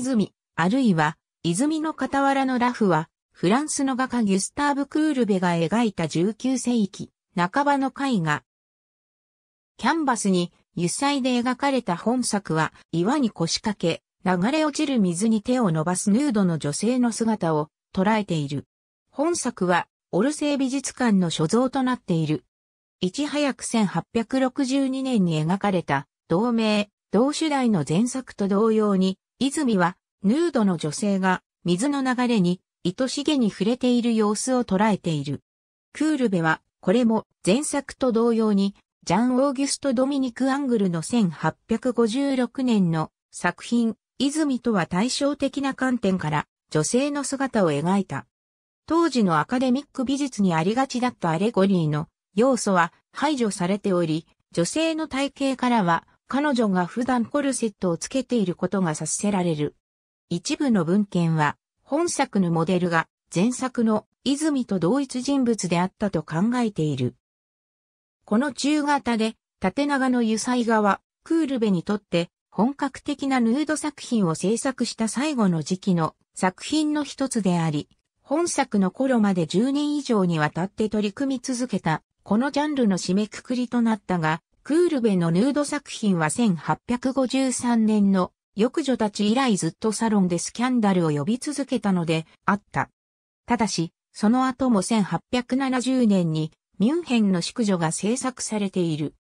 泉、あるいは、泉の傍らのラフは、フランスの画家ギュスターブ・クールベが描いた19世紀、半ばの絵画。キャンバスに油彩で描かれた本作は、岩に腰掛け、流れ落ちる水に手を伸ばすヌードの女性の姿を捉えている。本作は、オルセー美術館の所蔵となっている。いち早く1862年に描かれた、同名、同主題の前作と同様に、泉は、ヌードの女性が、水の流れに、愛しげに触れている様子を捉えている。クールベは、これも前作と同様に、ジャン・オーギュスト・ドミニク・アングルの1856年の作品、泉とは対照的な観点から女性の姿を描いた。当時のアカデミック美術にありがちだったアレゴリーの要素は排除されており、女性の体型からは彼女が普段コルセットをつけていることが察せられる。一部の文献は、本作のモデルが前作の泉と同一人物であったと考えている。この中型で縦長の油彩画はクールベにとって本格的なヌード作品を制作した最後の時期の作品の一つであり、本作の頃まで10年以上にわたって取り組み続けた、このジャンルの締めくくりとなったが、クールベのヌード作品は1853年の浴女たち以来ずっとサロンでスキャンダルを呼び続けたのであった。ただし、その後も1870年にミュンヘンの宿女が制作されている。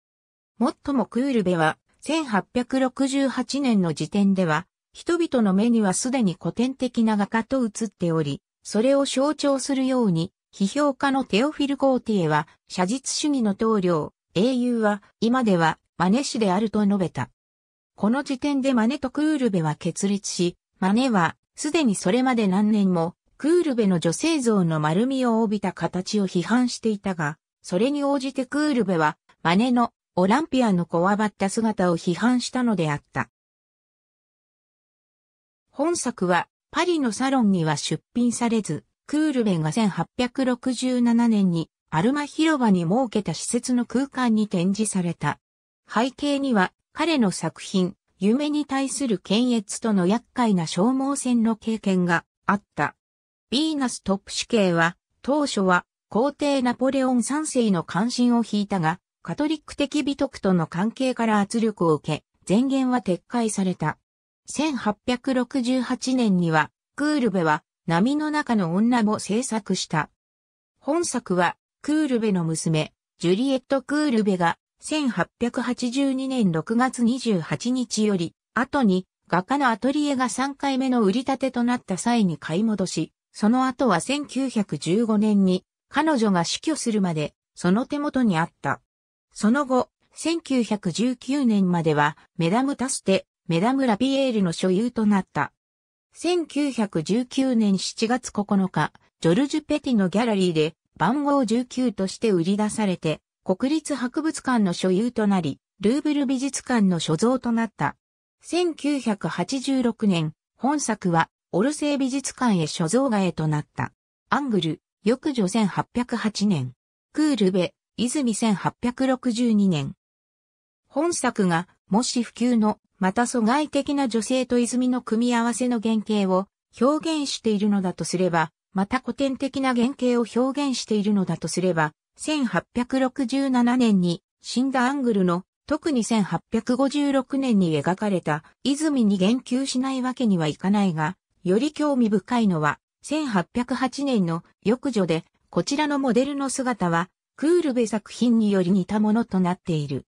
もっともクールベは1868年の時点では人々の目にはすでに古典的な画家と映っており、それを象徴するように批評家のテオフィル・ゴーティエは写実主義の棟梁、英雄は今ではマネ氏であると述べた。この時点でマネとクールベは決裂し、マネはすでにそれまで何年もクールベの女性像の丸みを帯びた形を批判していたが、それに応じてクールベはマネのオランピアのこわばった姿を批判したのであった。本作はパリのサロンには出品されず、クールベが1867年にアルマ広場に設けた施設の空間に展示された。背景には彼の作品、夢に対する検閲との厄介な消耗戦の経験があった。ヴィーナストップ死刑は、当初は皇帝ナポレオン三世の関心を引いたが、カトリック的美徳との関係から圧力を受け、前言は撤回された。1868年には、クールベは、波の中の女も制作した。本作は、クールベの娘、ジュリエット・クールベが、1882年6月28日より、後に、画家のアトリエが3回目の売り立てとなった際に買い戻し、その後は1915年に、彼女が死去するまで、その手元にあった。その後、1919年までは、メダム・タステ、メダム・ラピエールの所有となった。1919年7月9日、ジョルジュ・ペティのギャラリーで、番号19として売り出されて、国立博物館の所有となり、ルーブル美術館の所蔵となった。1986年、本作は、オルセイ美術館へ所蔵替へとなった。アングル、翌女1808年。クールベ、泉1862年。本作が、もし普及の、また疎外的な女性と泉の組み合わせの原型を表現しているのだとすれば、また古典的な原型を表現しているのだとすれば、1867年に死んだアングルの特に1856年に描かれた泉に言及しないわけにはいかないが、より興味深いのは1808年の浴女でこちらのモデルの姿はクールベ作品により似たものとなっている。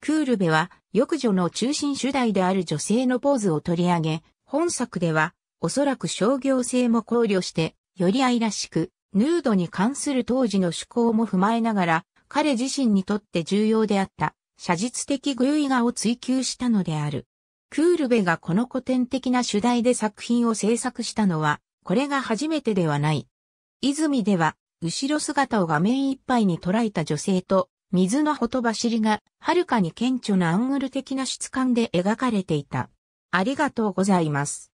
クールベは浴女の中心主題である女性のポーズを取り上げ、本作ではおそらく商業性も考慮してより愛らしく、ヌードに関する当時の趣向も踏まえながら、彼自身にとって重要であった、写実的偶意画を追求したのである。クールベがこの古典的な主題で作品を制作したのは、これが初めてではない。泉では、後ろ姿を画面いっぱいに捉えた女性と、水のほとばしりが、はるかに顕著なアングル的な質感で描かれていた。ありがとうございます。